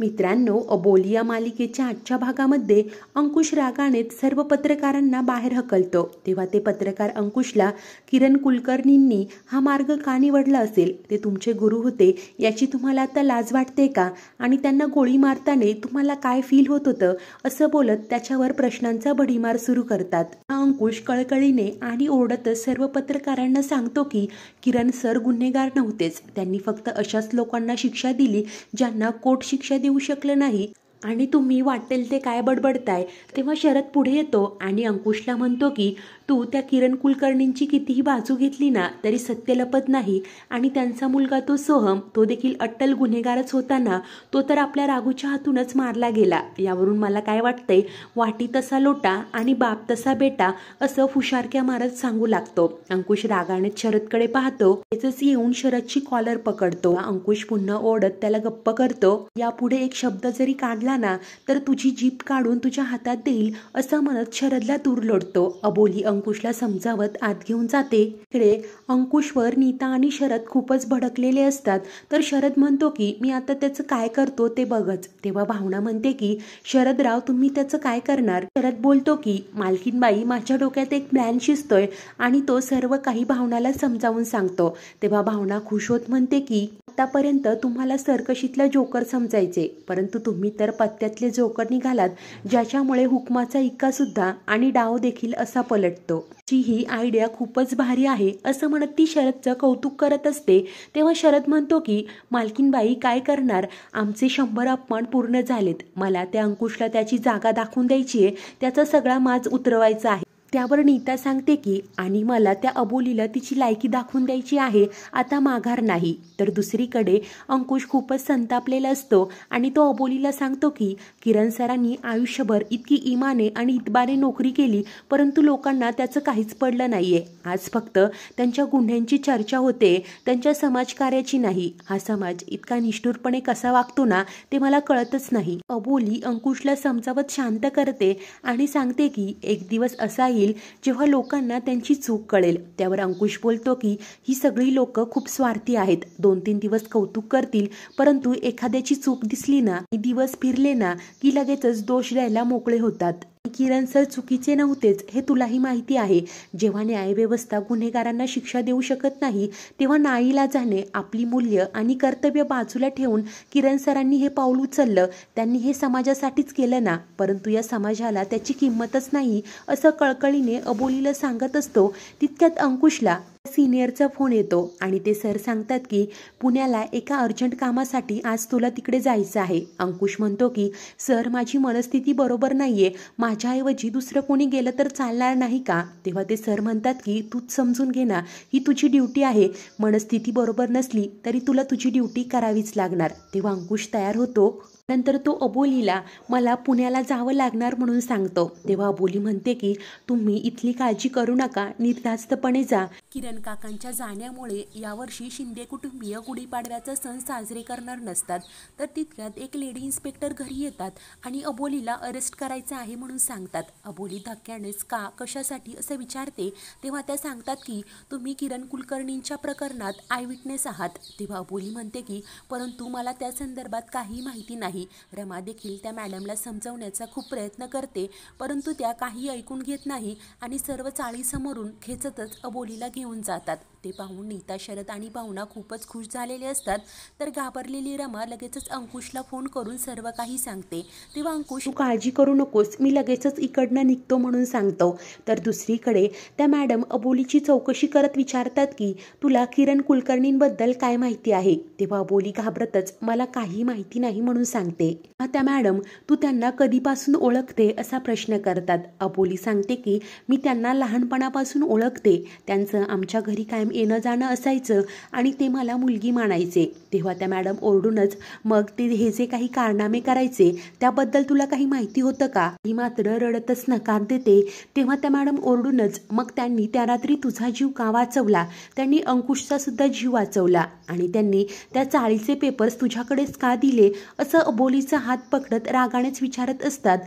मित्रांनो अबोलिया मालिकेच्या आजच्या भागामध्ये अंकुश रागाने सर्व पत्रकारांना बाहेर हकलतो तेव्हा ते पत्रकार अंकुशला किरण कुलकर्णींनी हा मार्ग का निवडला असेल ते तुमचे गुरु होते याची तुम्हाला आता लाज वाटते का आणि त्यांना गोळी मारताने तुम्हाला काय फील होत होतं असं बोलत त्याच्यावर प्रश्नांचा भडीमार सुरू करतात हा अंकुश कळकळीने आणि ओरडतच सर्व पत्रकारांना सांगतो की किरण सर गुन्हेगार नव्हतेच त्यांनी फक्त अशाच लोकांना शिक्षा दिली ज्यांना कोट शिक्षा देऊ शकलं नाही आणि तुम्ही वाटेल ते काय बडबडताय तेव्हा शरद पुढे येतो आणि अंकुशला म्हणतो की तू त्या किरण कुलकर्णींची कितीही बाजू घेतली ना तरी सत्य लपत नाही आणि त्यांचा मुलगा तो सोहम तो देखील अट्टल गुन्हेगारच होताना तो तर आपल्या रागूच्या हातूनच मारला गेला यावरून मला काय वाटतंय वाटी तसा लोटा आणि बाप तसा बेटा असं फुशारक्या मारत सांगू लागतो अंकुश रागाने शरदकडे पाहतो त्याच येऊन शरदची कॉलर पकडतो अंकुश पुन्हा ओढत त्याला गप्प करतो यापुढे एक शब्द जरी काढला ना तर तुझी जीप काढून तुझ्या हातात देईल असं म्हणत शरदला दूर लढतो अबोली अंकुशला समजावत आत घेऊन जाते इकडे अंकुशवर नीता आणि शरद खूपच भडकलेले असतात तर शरद म्हणतो की मी आता त्याचं काय करतो ते बघच तेव्हा भावना म्हणते की शरदराव तुम्ही त्याचं काय करणार शरद बोलतो की मालकीनबाई माझ्या डोक्यात एक प्लॅन शिजतोय आणि तो सर्व काही भावनाला समजावून सांगतो तेव्हा भावना खुश होत म्हणते की आत्तापर्यंत तुम्हाला सरकशीतला जोकर समजायचे परंतु तुम्ही तर पत्त्यातले जोकर निघालात ज्याच्यामुळे हुकमाचा इक्का सुद्धा आणि डाव देखील असा पलटतो जी ही आयडिया खूपच भारी आहे असं म्हणत ती शरदचं कौतुक करत असते तेव्हा शरद म्हणतो की मालकीनबाई काय करणार आमचे शंभर अपमान पूर्ण झालेत मला त्या अंकुशला त्याची जागा दाखवून द्यायची आहे त्याचा सगळा माज उतरवायचा आहे त्यावर नीता सांगते की आणि मला त्या अबोलीला तिची लायकी दाखवून द्यायची आहे आता माघार नाही तर दुसरीकडे अंकुश खूपच संतापलेला असतो आणि तो अबोलीला सांगतो की किरण सरांनी आयुष्यभर इतकी इमाने आणि इतबाने नोकरी केली परंतु लोकांना त्याचं काहीच पडलं नाहीये आज फक्त त्यांच्या गुन्ह्यांची चर्चा होते त्यांच्या समाजकार्याची नाही हा समाज इतका निष्ठुरपणे कसा वागतो ना ते मला कळतच नाही अबोली अंकुशला समजावत शांत करते आणि सांगते की एक दिवस असा येईल जेव्हा लोकांना त्यांची चूक कळेल त्यावर अंकुश बोलतो की ही सगळी लोक खूप स्वार्थी आहेत दोन तीन दिवस कौतुक करतील परंतु एखाद्याची चूक दिसली ना दिवस फिरले ना की लगेचच दोष द्यायला मोकळे होतात किरण सर चुकीचे नव्हतेच हे तुलाही माहिती आहे जेव्हा न्यायव्यवस्था गुन्हेगारांना शिक्षा देऊ शकत नाही तेव्हा नाईला जाणे आपली मूल्य आणि कर्तव्य बाजूला ठेवून किरण सरांनी हे पाऊल उचललं त्यांनी हे समाजासाठीच केलं ना परंतु या समाजाला त्याची किंमतच नाही असं कळकळीने अबोलीला सांगत असतो तितक्यात अंकुशला सिनियरचा फोन येतो आणि ते सर सांगतात की पुण्याला एका अर्जंट कामासाठी आज तुला तिकडे जायचं आहे अंकुश म्हणतो की सर माझी मनस्थिती बरोबर नाही आहे माझ्याऐवजी दुसरं कोणी गेलं तर चालणार नाही का तेव्हा ते सर म्हणतात की तूच समजून घे ना ही तुझी ड्युटी आहे मनस्थिती बरोबर नसली तरी तुला तुझी ड्युटी करावीच लागणार तेव्हा अंकुश तयार होतो नंतर तो अबोलीला मला पुण्याला जावं लागणार म्हणून सांगतो तेव्हा अबोली म्हणते की तुम्ही इथली काळजी करू नका निर्धास्तपणे जा किरण काकांच्या जाण्यामुळे यावर्षी शिंदे कुटुंबीय गुढीपाडव्याचा सण साजरे करणार नसतात तर तितक्यात एक लेडी इन्स्पेक्टर घरी येतात आणि अबोलीला अरेस्ट करायचं आहे म्हणून सांगतात अबोली धक्क्यानेच का कशासाठी असं विचारते तेव्हा त्या सांगतात की तुम्ही किरण कुलकर्णींच्या प्रकरणात विटनेस आहात तेव्हा अबोली म्हणते की परंतु मला त्या संदर्भात काही माहिती नाही नाही रमा देखील त्या मॅडमला समजवण्याचा खूप प्रयत्न करते परंतु त्या काही ऐकून घेत नाही आणि सर्व चाळीसमोरून खेचतच अबोलीला घेऊन जातात ते पाहून नीता शरद आणि पाहुणा खूपच खुश झालेले असतात तर घाबरलेली रमा लगेचच अंकुशला फोन करून सर्व काही सांगते तेव्हा अंकुश तू काळजी करू नकोस मी लगेचच इकडनं निघतो म्हणून सांगतो तर दुसरीकडे त्या मॅडम अबोलीची चौकशी करत विचारतात की तुला किरण कुलकर्णींबद्दल काय माहिती आहे तेव्हा अबोली घाबरतच मला काही माहिती नाही म्हणून सांगते त्या मॅडम तू त्यांना कधीपासून ओळखते असा प्रश्न करतात अबोली सांगते की मी त्यांना लहानपणापासून ओळखते त्यांचं आमच्या घरी कायम येणं जाणं असायचं आणि ते मला मुलगी मानायचे तेव्हा त्या मॅडम ओरडूनच मग ते हे जे काही कारनामे करायचे त्याबद्दल तुला काही माहिती होतं का मी मात्र रडतच नकार देते तेव्हा त्या मॅडम ओरडूनच मग त्यांनी त्या रात्री तुझा जीव का वाचवला त्यांनी अंकुशचा सुद्धा जीव वाचवला आणि त्यांनी त्या चाळीचे पेपर्स तुझ्याकडेच का दिले असं अबोलीचा हात पकडत रागानेच विचारत असतात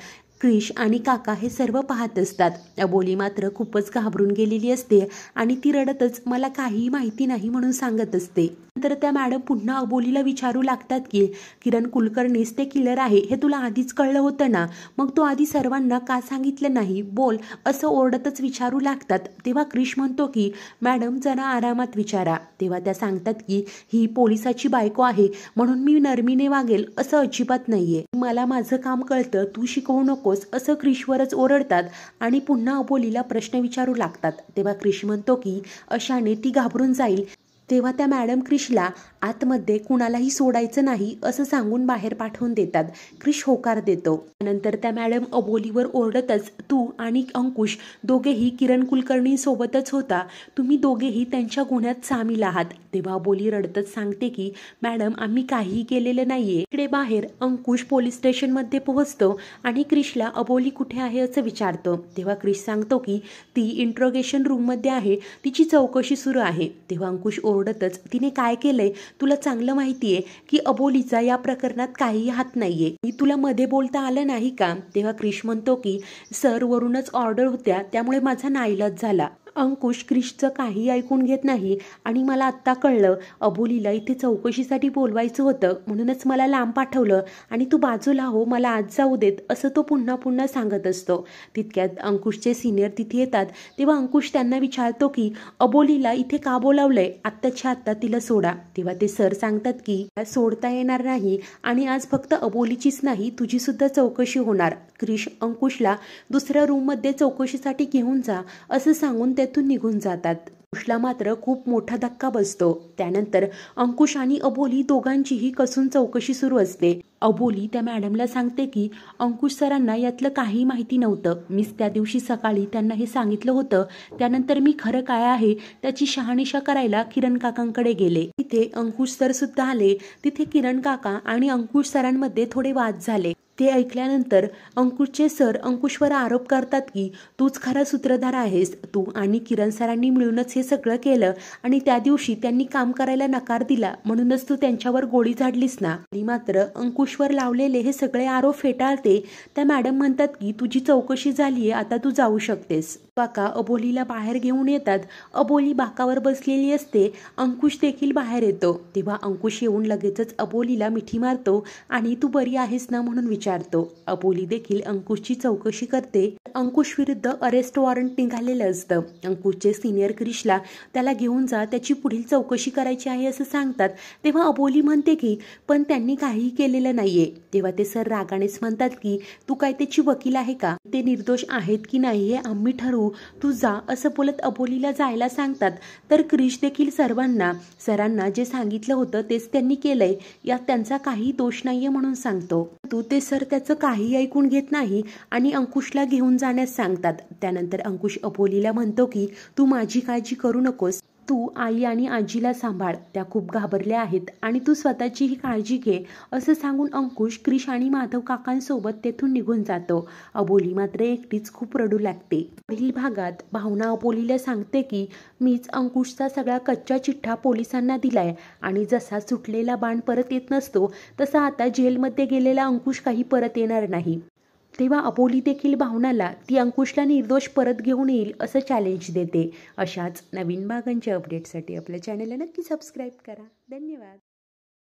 क्रिश आणि काका हे सर्व पाहत असतात अबोली मात्र खूपच घाबरून गेलेली असते आणि ती रडतच मला काहीही माहिती नाही म्हणून सांगत असते तर त्या मॅडम पुन्हा अबोलीला विचारू लागतात की किरण कुलकर्णीस ते किलर आहे हे तुला आधीच कळलं होतं ना मग तो आधी सर्वांना का सांगितलं नाही बोल असं ओरडतच विचारू लागतात तेव्हा क्रिश म्हणतो की मॅडम जरा आरामात विचारा तेव्हा त्या सांगतात की ही पोलिसाची बायको आहे म्हणून मी नरमीने वागेल असं अजिबात नाहीये मला माझं काम कळतं तू शिकवू नकोस असं क्रिशवरच ओरडतात आणि पुन्हा अबोलीला प्रश्न विचारू लागतात तेव्हा क्रिश म्हणतो की अशाने ती घाबरून जाईल तेव्हा त्या मॅडम क्रिशला आतमध्ये कुणालाही सोडायचं नाही असं सांगून बाहेर पाठवून देतात क्रिश होकार देतो त्यानंतर त्या मॅडम अबोलीवर ओरडतच तू आणि अंकुश दोघेही किरण सोबतच होता तुम्ही दोघेही त्यांच्या गुन्ह्यात सामील आहात तेव्हा अबोली रडतच सांगते की मॅडम आम्ही काहीही केलेलं नाहीये इकडे बाहेर अंकुश पोलीस स्टेशनमध्ये पोहोचतो आणि क्रिशला अबोली कुठे आहे असं विचारतो तेव्हा क्रिश सांगतो की ती इंट्रोगेशन रूममध्ये आहे तिची चौकशी सुरू आहे तेव्हा अंकुश सोडतच तिने काय केलंय तुला चांगलं माहितीये की अबोलीचा या प्रकरणात काही हात नाहीये मी तुला मध्ये बोलता आलं नाही का तेव्हा क्रिश म्हणतो की सर वरूनच ऑर्डर होत्या त्यामुळे माझा नाईलाज झाला अंकुश क्रिशचं काही ऐकून घेत नाही आणि मला आत्ता कळलं अबोलीला इथे चौकशीसाठी बोलवायचं होतं म्हणूनच मला लांब पाठवलं आणि तू बाजूला हो मला आज जाऊ देत असं तो पुन्हा पुन्हा सांगत असतो तितक्यात अंकुशचे सिनियर तिथे येतात तेव्हा अंकुश त्यांना विचारतो की अबोलीला इथे का बोलावलंय आत्ताच्या आत्ता तिला सोडा तेव्हा ते सर सांगतात की सोडता येणार नाही आणि आज फक्त अबोलीचीच नाही तुझीसुद्धा चौकशी होणार क्रिश अंकुशला दुसऱ्या रूममध्ये चौकशीसाठी घेऊन जा असं सांगून ते निघून जातात कुशला मात्र खूप मोठा धक्का बसतो त्यानंतर अंकुश आणि अबोली दोघांचीही कसून चौकशी सुरू असते अबोली त्या मॅडमला सांगते की अंकुश सरांना यातलं काही माहिती नव्हतं मीच त्या दिवशी सकाळी त्यांना हे सांगितलं होतं त्यानंतर मी खरं काय आहे त्याची शहानिशा करायला किरण काकांकडे गेले तिथे अंकुश सर सुद्धा आले तिथे किरण काका आणि अंकुश सरांमध्ये थोडे वाद झाले ते ऐकल्यानंतर अंकुशचे सर अंकुशवर आरोप करतात की तूच खरा सूत्रधार आहेस तू आणि किरण सरांनी मिळूनच हे सगळं केलं आणि त्या दिवशी त्यांनी काम करायला नकार दिला म्हणूनच तू त्यांच्यावर गोळी झाडलीस ना मात्र अंकुशवर लावलेले हे सगळे आरोप फेटाळते त्या मॅडम म्हणतात की तुझी चौकशी झालीये आता तू जाऊ शकतेस बाका अबोलीला बाहेर घेऊन येतात अबोली बाकावर बसलेली असते अंकुश देखील बाहेर येतो तेव्हा अंकुश येऊन लगेचच अबोलीला मिठी मारतो आणि तू बरी आहेस ना म्हणून विचार विचारतो अपोली देखील अंकुशची चौकशी करते अंकुश विरुद्ध अरेस्ट वॉरंट निघालेलं असतं अंकुशचे सिनियर क्रिशला त्याला घेऊन जा त्याची पुढील चौकशी करायची आहे असं सांगतात तेव्हा अबोली म्हणते की पण त्यांनी काहीही केलेलं नाहीये तेव्हा ते सर रागानेच म्हणतात की तू काय त्याची वकील आहे का ते निर्दोष आहेत की नाही हे आम्ही ठरवू तू जा असं बोलत अबोलीला जायला सांगतात तर क्रिश देखील सर्वांना सरांना जे सांगितलं होतं तेच त्यांनी केलंय यात त्यांचा काही दोष नाहीये म्हणून सांगतो तू ते सर तर त्याचं काही ऐकून घेत नाही आणि अंकुशला घेऊन जाण्यास सांगतात त्यानंतर अंकुश अपोलीला म्हणतो की तू माझी काळजी करू नकोस तू आई आणि आजीला सांभाळ त्या खूप घाबरल्या आहेत आणि तू स्वतःचीही काळजी घे असं सांगून अंकुश क्रिश आणि माधव काकांसोबत तेथून निघून जातो अबोली मात्र एकटीच खूप रडू लागते पुढील भागात भावना अबोलीला सांगते की मीच अंकुशचा सगळा कच्चा चिठ्ठा पोलिसांना दिलाय आणि जसा सुटलेला बाण परत येत नसतो तसा आता जेलमध्ये गेलेला अंकुश काही परत येणार नाही तेव्हा अबोली देखील भावनाला ती अंकुशला निर्दोष परत घेऊन येईल असं चॅलेंज देते अशाच नवीन भागांच्या अपडेटसाठी आपल्या चॅनलला नक्की सबस्क्राईब करा धन्यवाद